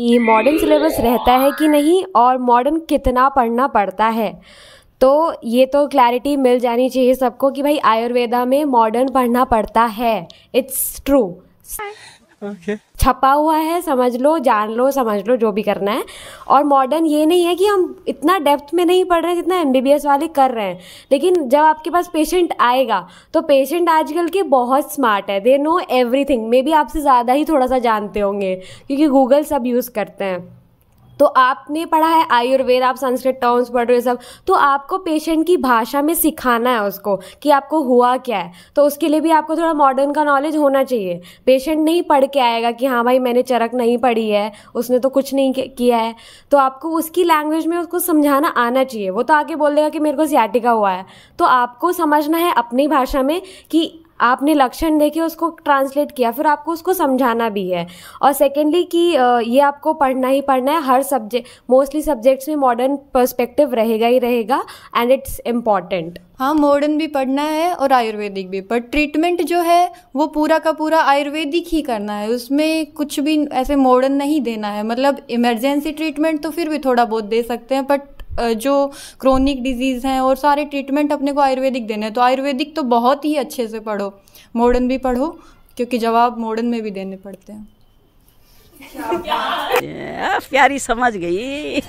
कि modern syllabus रहता है कि नहीं और मॉडर्न कितना पढ़ना पड़ता है तो ये तो क्लैरिटी मिल जानी चाहिए सबको कि भाई आयुर्वेदा में मॉडर्न पढ़ना पड़ता है इट्स ट्रू okay. छपा हुआ है समझ लो जान लो समझ लो जो भी करना है और मॉडर्न ये नहीं है कि हम इतना डेप्थ में नहीं पढ़ रहे हैं जितना एम वाले कर रहे हैं लेकिन जब आपके पास पेशेंट आएगा तो पेशेंट आजकल के बहुत स्मार्ट है they know everything maybe आपसे ज़्यादा ही थोड़ा सा जानते होंगे क्योंकि गूगल सब यूज़ करते हैं तो आपने पढ़ा है आयुर्वेद आप संस्कृत टर्म्स पढ़ रहे हो सब तो आपको पेशेंट की भाषा में सिखाना है उसको कि आपको हुआ क्या है तो उसके लिए भी आपको थोड़ा मॉडर्न का नॉलेज होना चाहिए पेशेंट नहीं पढ़ के आएगा कि हाँ भाई मैंने चरक नहीं पढ़ी है उसने तो कुछ नहीं किया है तो आपको उसकी लैंग्वेज में उसको समझाना आना चाहिए वो तो आके बोल देगा कि मेरे को सियाटिका हुआ है तो आपको समझना है अपनी भाषा में कि आपने लक्षण देखे उसको ट्रांसलेट किया फिर आपको उसको समझाना भी है और सेकेंडली कि ये आपको पढ़ना ही पढ़ना है हर सब्जेक्ट मोस्टली सब्जेक्ट्स में मॉडर्न पर्सपेक्टिव रहेगा ही रहेगा एंड इट्स इम्पॉर्टेंट हाँ मॉडर्न भी पढ़ना है और आयुर्वेदिक भी पर ट्रीटमेंट जो है वो पूरा का पूरा आयुर्वेदिक ही करना है उसमें कुछ भी ऐसे मॉडर्न नहीं देना है मतलब इमरजेंसी ट्रीटमेंट तो फिर भी थोड़ा बहुत दे सकते हैं बट जो क्रोनिक डिजीज़ हैं और सारे ट्रीटमेंट अपने को आयुर्वेदिक देने हैं तो आयुर्वेदिक तो बहुत ही अच्छे से पढ़ो मॉडर्न भी पढ़ो क्योंकि जवाब मॉडर्न में भी देने पड़ते हैं प्यारी समझ गई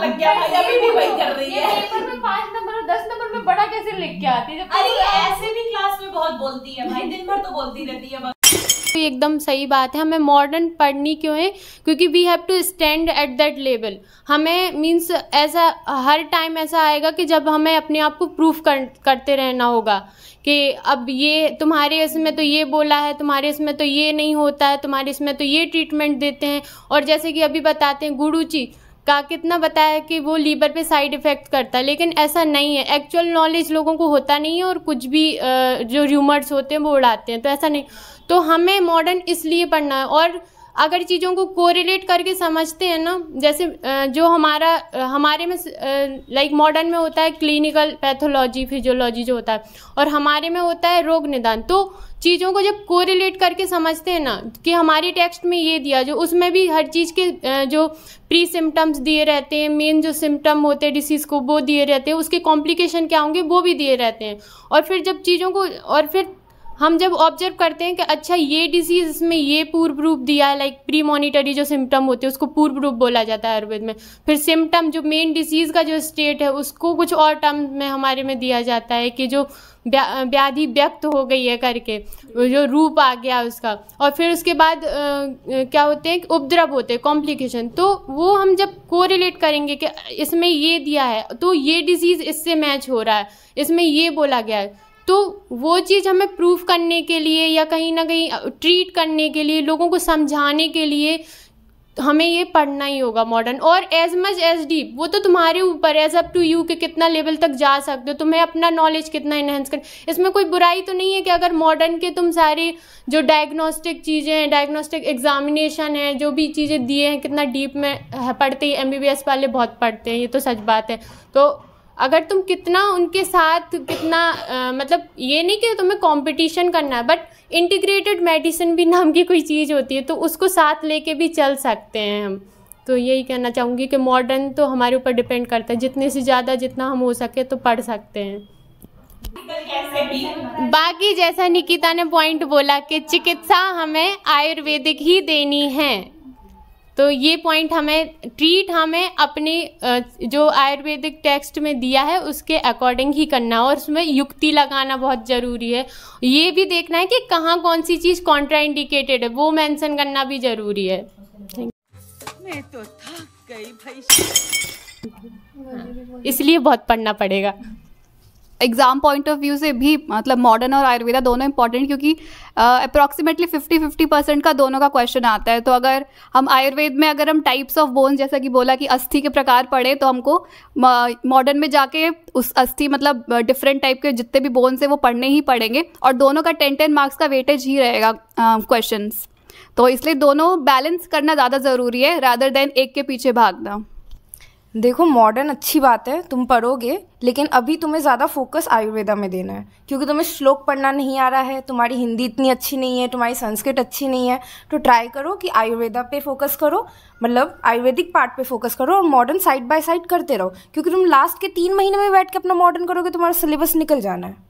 लग गया भाई अभी भी वही कर रही है पांच नंबर और दस नंबर में बड़ा कैसे लिख के आती है अरे ऐसे भी क्लास में बहुत बोलती है भाई दिन भर तो बोलती रहती है तो एकदम सही बात है हमें मॉडर्न पढ़नी क्यों है क्योंकि we have to stand at that level हमें मीन्स ऐसा हर टाइम ऐसा आएगा कि जब हमें अपने आप को प्रूफ कर, करते रहना होगा कि अब ये तुम्हारे इसमें तो ये बोला है तुम्हारे इसमें तो ये नहीं होता है तुम्हारे इसमें तो ये ट्रीटमेंट देते हैं और जैसे कि अभी बताते हैं गुड़ूची का कितना बताया कि वो लीवर पे साइड इफ़ेक्ट करता है लेकिन ऐसा नहीं है एक्चुअल नॉलेज लोगों को होता नहीं है और कुछ भी जो र्यूमर्स होते हैं वो उड़ाते हैं तो ऐसा नहीं तो हमें मॉडर्न इसलिए पढ़ना है और अगर चीज़ों को कोरिलेट करके समझते हैं ना जैसे जो हमारा हमारे में लाइक मॉडर्न में होता है क्लिनिकल पैथोलॉजी फिजियोलॉजी जो होता है और हमारे में होता है रोग निदान तो चीज़ों को जब कोरिलेट करके समझते हैं ना कि हमारी टेक्स्ट में ये दिया जो उसमें भी हर चीज़ के जो प्री सिम्टम्स दिए रहते हैं मेन जो सिम्टम होते हैं डिसीज़ को वो दिए रहते हैं उसके कॉम्प्लिकेशन क्या होंगे वो भी दिए रहते हैं और फिर जब चीज़ों को और फिर हम जब ऑब्जर्व करते हैं कि अच्छा ये डिजीज़ इसमें ये पूर्व रूप दिया है लाइक प्री मॉनिटरी जो सिम्टम होते हैं उसको पूर्व रूप बोला जाता है आयुर्वेद में फिर सिम्टम जो मेन डिसीज़ का जो स्टेट है उसको कुछ और टर्म में हमारे में दिया जाता है कि जो व्याधि व्यक्त हो गई है करके जो रूप आ गया उसका और फिर उसके बाद आ, क्या होते हैं उपद्रव होते हैं कॉम्प्लिकेशन तो वो हम जब कोरिलेट करेंगे कि इसमें ये दिया है तो ये डिजीज़ इससे मैच हो रहा है इसमें ये बोला गया है तो वो चीज़ हमें प्रूव करने के लिए या कहीं ना कहीं ट्रीट करने के लिए लोगों को समझाने के लिए हमें ये पढ़ना ही होगा मॉडर्न और एज मच एज डीप वो तो तुम्हारे ऊपर एज अप टू यू के कितना लेवल तक जा सकते हो तुम्हें अपना नॉलेज कितना इन्हेंस कर इसमें कोई बुराई तो नहीं है कि अगर मॉडर्न के तुम सारे जो डायग्नोस्टिक चीज़ें हैं डायग्नोस्टिक एग्जामिनेशन है जो भी चीज़ें दिए हैं कितना डीप में पढ़ते ही एम वाले बहुत पढ़ते हैं ये तो सच बात है तो अगर तुम कितना उनके साथ कितना आ, मतलब ये नहीं कि तुम्हें कंपटीशन करना है बट इंटीग्रेटेड मेडिसिन भी नाम की कोई चीज़ होती है तो उसको साथ लेके भी चल सकते हैं हम तो यही कहना चाहूँगी कि मॉडर्न तो हमारे ऊपर डिपेंड करता है जितने से ज़्यादा जितना हम हो सके तो पढ़ सकते हैं बाकी जैसा निकिता ने पॉइंट बोला कि चिकित्सा हमें आयुर्वेदिक ही देनी है तो ये पॉइंट हमें ट्रीट हमें अपने जो आयुर्वेदिक टेक्स्ट में दिया है उसके अकॉर्डिंग ही करना और उसमें युक्ति लगाना बहुत ज़रूरी है ये भी देखना है कि कहाँ कौन सी चीज़ कॉन्ट्राइंडिकेटेड है वो मेंशन करना भी ज़रूरी है मैं तो थक गई भाई हाँ, इसलिए बहुत पढ़ना पड़ेगा एग्ज़ाम पॉइंट ऑफ व्यू से भी मतलब मॉडर्न और आयुर्वेदा दोनों इंपॉर्टेंट क्योंकि अप्रॉक्सीमेटली फिफ्टी फिफ्टी परसेंट का दोनों का क्वेश्चन आता है तो अगर हम आयुर्वेद में अगर हम टाइप्स ऑफ बोन्स जैसा कि बोला कि अस्थि के प्रकार पढ़े तो हमको मॉडर्न में जाके उस अस्थि मतलब डिफरेंट uh, टाइप के जितने भी बोन्स हैं वो पढ़ने ही पड़ेंगे और दोनों का टेन टेन मार्क्स का वेटेज ही रहेगा क्वेश्चन uh, तो इसलिए दोनों बैलेंस करना ज़्यादा ज़रूरी है रादर देन एक के पीछे भागना देखो मॉडर्न अच्छी बात है तुम पढ़ोगे लेकिन अभी तुम्हें ज़्यादा फोकस आयुर्वेदा में देना है क्योंकि तुम्हें श्लोक पढ़ना नहीं आ रहा है तुम्हारी हिंदी इतनी अच्छी नहीं है तुम्हारी संस्कृत अच्छी नहीं है तो ट्राई करो कि आयुर्वेदा पे फोकस करो मतलब आयुर्वेदिक पार्ट पे फोकस करो और मॉडर्न साइड बाय साइड करते रहो क्योंकि तुम लास्ट के तीन महीने में बैठ के अपना मॉडर्न करोगे तुम्हारा सिलेबस निकल जाना है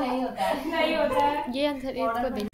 नहीं होता है। नहीं होता है। ये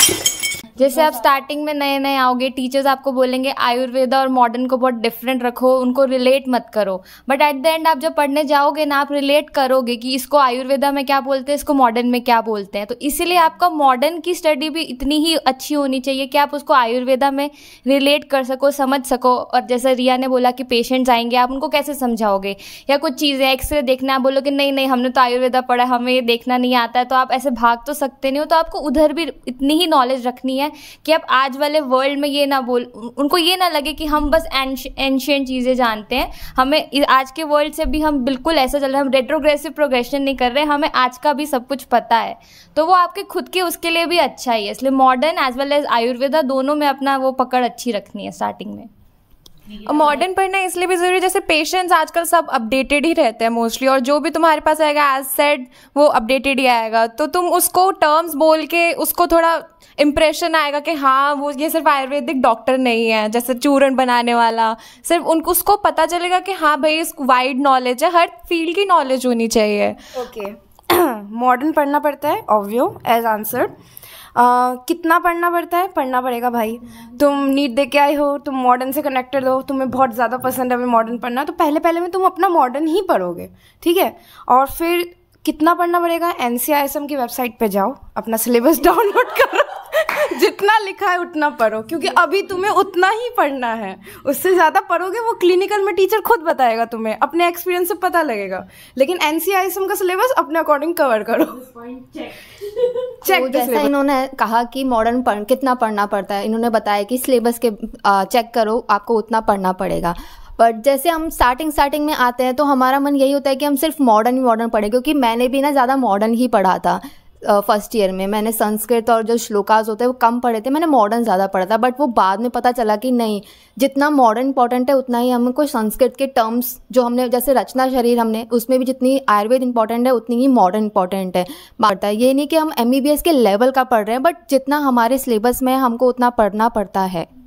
जैसे आप स्टार्टिंग में नए नए आओगे टीचर्स आपको बोलेंगे आयुर्वेदा और मॉडर्न को बहुत डिफरेंट रखो उनको रिलेट मत करो बट एट द एंड आप जब पढ़ने जाओगे ना आप रिलेट करोगे कि इसको आयुर्वेदा में क्या बोलते हैं इसको मॉडर्न में क्या बोलते हैं तो इसीलिए आपका मॉडर्न की स्टडी भी इतनी ही अच्छी होनी चाहिए कि आप उसको आयुर्वेदा में रिलेट कर सको समझ सको और जैसे रिया ने बोला कि पेशेंट्स आएंगे आप उनको कैसे समझाओगे या कुछ चीज़ें एक्सरे देखना बोलो कि नहीं नहीं हमने तो आयुर्वेदा पढ़ा हमें ये देखना नहीं आता है तो आप ऐसे भाग तो सकते नहीं हो तो आपको उधर भी इतनी ही नॉलेज रखनी है हैं कि आप आज वाले वर्ल्ड में ये ना बोल उनको ये ना लगे कि हम बस एंशियंट चीज़ें जानते हैं हमें आज के वर्ल्ड से भी हम बिल्कुल ऐसा चल रहे हैं हम रेट्रोग्रेसिव प्रोग्रेशन नहीं कर रहे हमें आज का भी सब कुछ पता है तो वो आपके खुद के उसके लिए भी अच्छा ही है इसलिए modern as well as Ayurveda दोनों में अपना वो पकड़ अच्छी रखनी है स्टार्टिंग में मॉडर्न पढ़ना इसलिए भी जरूरी है जैसे पेशेंट्स आजकल सब अपडेटेड ही रहते हैं मोस्टली और जो भी तुम्हारे पास आएगा एज सेड वो अपडेटेड ही आएगा तो तुम उसको टर्म्स बोल के उसको थोड़ा इम्प्रेशन आएगा कि हाँ वो ये सिर्फ आयुर्वेदिक डॉक्टर नहीं है जैसे चूरण बनाने वाला सिर्फ उनको उसको पता चलेगा कि हाँ भाई इसको वाइड नॉलेज है हर फील्ड की नॉलेज होनी चाहिए ओके मॉडर्न पढ़ना पड़ता है ऑब्वियो एज आंसर्ड आ, कितना पढ़ना पड़ता है पढ़ना पड़ेगा भाई तुम नीट दे के आए हो तुम मॉडर्न से कनेक्टेड हो तुम्हें बहुत ज़्यादा पसंद है मॉडर्न पढ़ना तो पहले पहले में तुम अपना मॉडर्न ही पढ़ोगे ठीक है और फिर कितना पढ़ना पड़ेगा एन की वेबसाइट पर जाओ अपना सिलेबस डाउनलोड करो जितना लिखा है उतना पढ़ो क्योंकि अभी तुम्हें उतना ही पढ़ना है उससे ज़्यादा पढ़ोगे वो क्लिनिकल में टीचर खुद बताएगा तुम्हें अपने एक्सपीरियंस से पता लगेगा लेकिन एन का सिलेबस अपने अकॉर्डिंग कवर करो चेक तो जैसा इन्होंने कहा कि मॉडर्न पढ़ कितना पढ़ना पड़ता है इन्होंने बताया कि सिलेबस के चेक करो आपको उतना पढ़ना पड़ेगा बट जैसे हम स्टार्टिंग स्टार्टिंग में आते हैं तो हमारा मन यही होता है कि हम सिर्फ मॉडर्न ही मॉडर्न पढ़े क्योंकि मैंने भी ना ज़्यादा मॉडर्न ही पढ़ा था फर्स्ट ईयर में मैंने संस्कृत और जो श्लोकाज होते हैं वो कम पढ़े थे मैंने मॉडर्न ज़्यादा पढ़ा था बट वो बाद में पता चला कि नहीं जितना मॉडर्न इंपॉर्टेंट है उतना ही हमको संस्कृत के टर्म्स जो हमने जैसे रचना शरीर हमने उसमें भी जितनी आयुर्वेद इंपॉर्टेंट है उतनी ही मॉडर्न इंपॉर्टेंट है पढ़ता है ये नहीं कि हम एम के लेवल का पढ़ रहे हैं बट जितना हमारे सिलेबस में हमको उतना पढ़ना पड़ता है